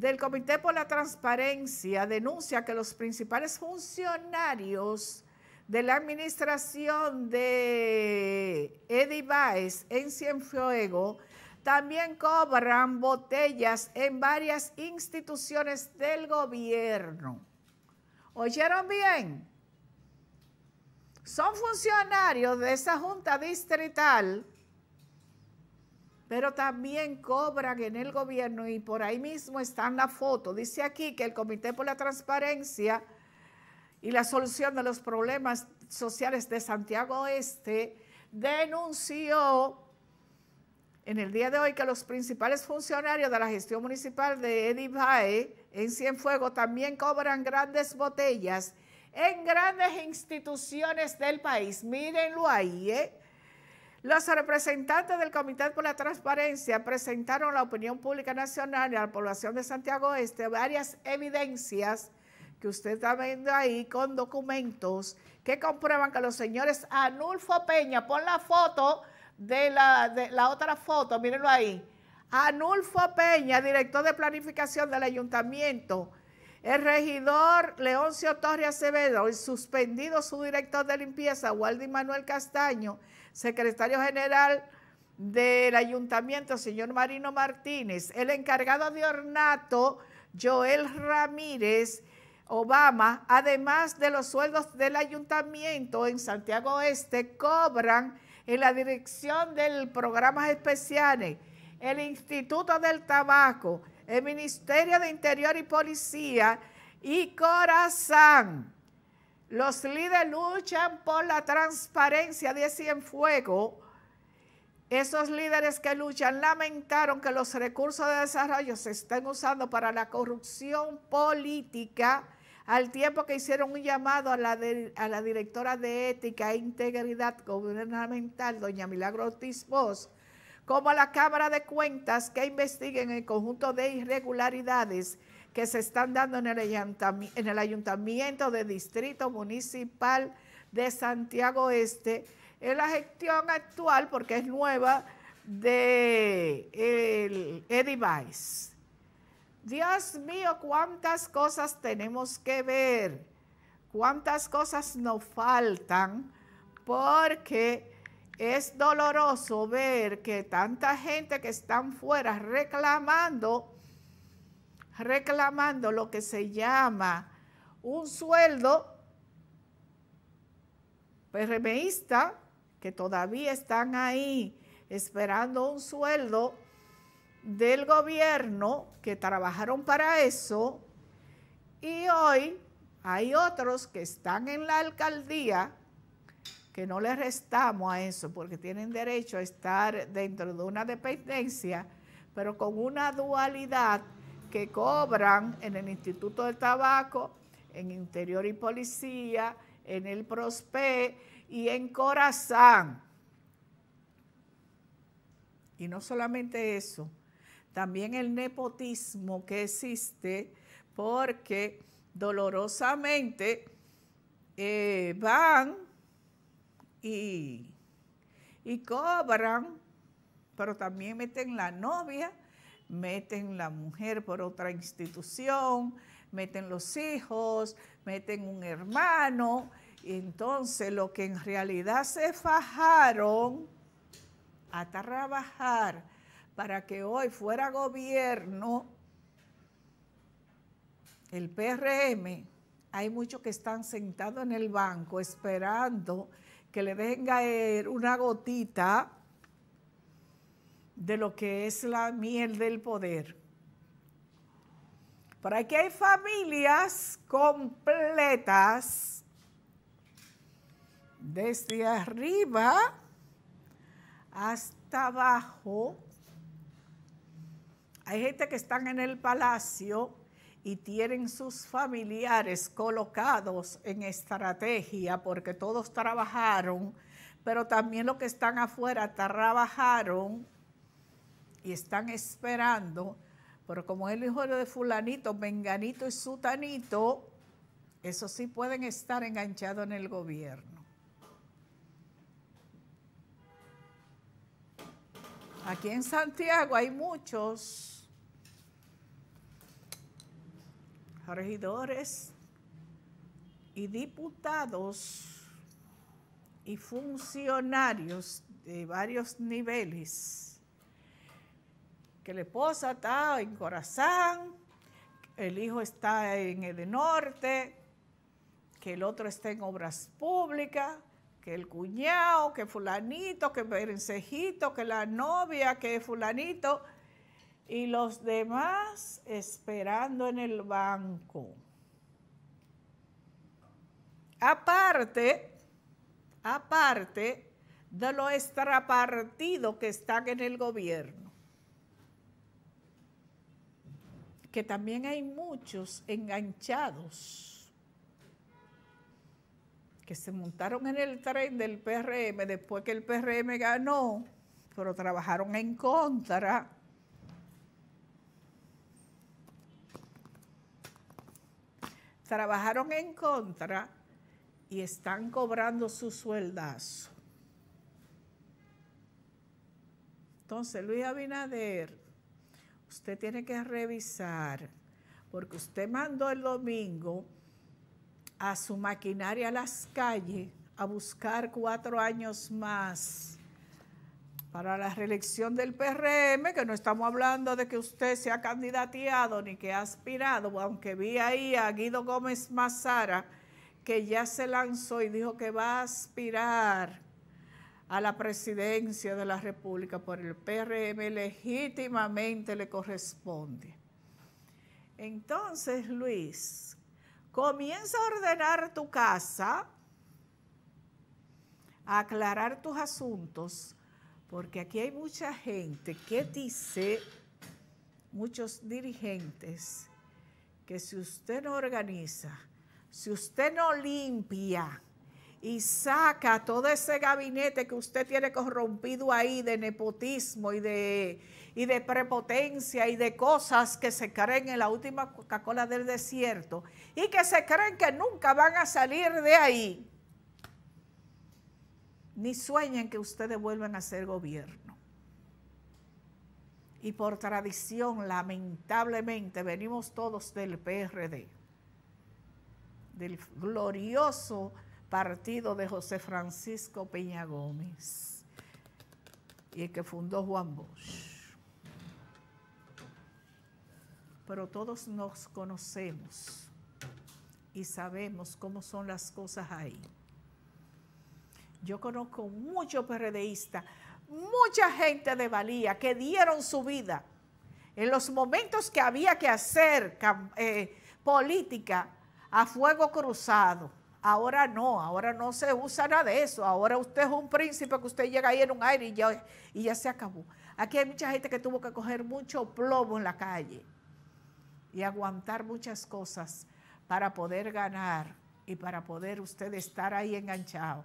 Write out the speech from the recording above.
del Comité por la Transparencia denuncia que los principales funcionarios de la administración de Eddie Baez en Cienfuego también cobran botellas en varias instituciones del gobierno. ¿Oyeron bien? Son funcionarios de esa junta distrital pero también cobran en el gobierno y por ahí mismo están la foto. Dice aquí que el Comité por la Transparencia y la Solución de los Problemas Sociales de Santiago Oeste denunció en el día de hoy que los principales funcionarios de la gestión municipal de Edibae en Cienfuego también cobran grandes botellas en grandes instituciones del país. Mírenlo ahí, ¿eh? Los representantes del Comité por la Transparencia presentaron a la opinión pública nacional y a la población de Santiago Este varias evidencias que usted está viendo ahí con documentos que comprueban que los señores Anulfo Peña, pon la foto de la, de la otra foto, mírenlo ahí. Anulfo Peña, director de planificación del ayuntamiento, el regidor Leoncio Torre Acevedo y suspendido su director de limpieza, Waldi Manuel Castaño, secretario general del ayuntamiento, señor Marino Martínez, el encargado de ornato, Joel Ramírez Obama, además de los sueldos del ayuntamiento en Santiago Este, cobran en la dirección del programa especiales, el Instituto del Tabaco, el Ministerio de Interior y Policía y Corazán. Los líderes luchan por la transparencia de fuego. Esos líderes que luchan lamentaron que los recursos de desarrollo se estén usando para la corrupción política al tiempo que hicieron un llamado a la, a la directora de Ética e Integridad Gubernamental, doña Milagro Ortiz como la Cámara de Cuentas que investiguen el conjunto de irregularidades que se están dando en el, ayuntamiento, en de Distrito Municipal de Santiago Este, en la gestión actual, porque es nueva, de el Edivice. Dios mío, cuántas cosas tenemos que ver, cuántas cosas nos faltan, porque es doloroso ver que tanta gente que están fuera reclamando, reclamando lo que se llama un sueldo PRMista, que todavía están ahí esperando un sueldo del gobierno, que trabajaron para eso, y hoy hay otros que están en la alcaldía que no le restamos a eso, porque tienen derecho a estar dentro de una dependencia, pero con una dualidad que cobran en el Instituto del Tabaco, en Interior y Policía, en el Prospe y en Corazán. Y no solamente eso, también el nepotismo que existe, porque dolorosamente eh, van y, cobran, pero también meten la novia, meten la mujer por otra institución, meten los hijos, meten un hermano. entonces lo que en realidad se fajaron a trabajar para que hoy fuera gobierno, el PRM, hay muchos que están sentados en el banco esperando que le venga caer eh, una gotita de lo que es la miel del poder. Por aquí hay familias completas, desde arriba hasta abajo. Hay gente que están en el palacio y tienen sus familiares colocados en estrategia porque todos trabajaron, pero también los que están afuera trabajaron y están esperando, pero como es el hijo de fulanito, menganito y sutanito, eso sí pueden estar enganchados en el gobierno. Aquí en Santiago hay muchos regidores y diputados y funcionarios de varios niveles, que la esposa está en corazón el hijo está en el norte, que el otro está en obras públicas, que el cuñado, que fulanito, que perencejito, que la novia, que fulanito, y los demás esperando en el banco. Aparte, aparte de lo extrapartidos que están en el gobierno, que también hay muchos enganchados que se montaron en el tren del PRM después que el PRM ganó, pero trabajaron en contra trabajaron en contra y están cobrando su sueldazo. Entonces, Luis Abinader, usted tiene que revisar, porque usted mandó el domingo a su maquinaria a las calles a buscar cuatro años más para la reelección del PRM, que no estamos hablando de que usted se ha candidateado ni que ha aspirado, aunque vi ahí a Guido Gómez Mazara, que ya se lanzó y dijo que va a aspirar a la presidencia de la República por el PRM, legítimamente le corresponde. Entonces, Luis, comienza a ordenar tu casa, a aclarar tus asuntos, porque aquí hay mucha gente que dice, muchos dirigentes, que si usted no organiza, si usted no limpia y saca todo ese gabinete que usted tiene corrompido ahí de nepotismo y de, y de prepotencia y de cosas que se creen en la última Coca-Cola del desierto y que se creen que nunca van a salir de ahí, ni sueñen que ustedes vuelvan a ser gobierno. Y por tradición, lamentablemente, venimos todos del PRD, del glorioso partido de José Francisco Peña Gómez y el que fundó Juan Bosch. Pero todos nos conocemos y sabemos cómo son las cosas ahí. Yo conozco muchos PRDistas, mucha gente de valía que dieron su vida en los momentos que había que hacer eh, política a fuego cruzado. Ahora no, ahora no se usa nada de eso. Ahora usted es un príncipe que usted llega ahí en un aire y y ya se acabó. Aquí hay mucha gente que tuvo que coger mucho plomo en la calle y aguantar muchas cosas para poder ganar y para poder usted estar ahí enganchado.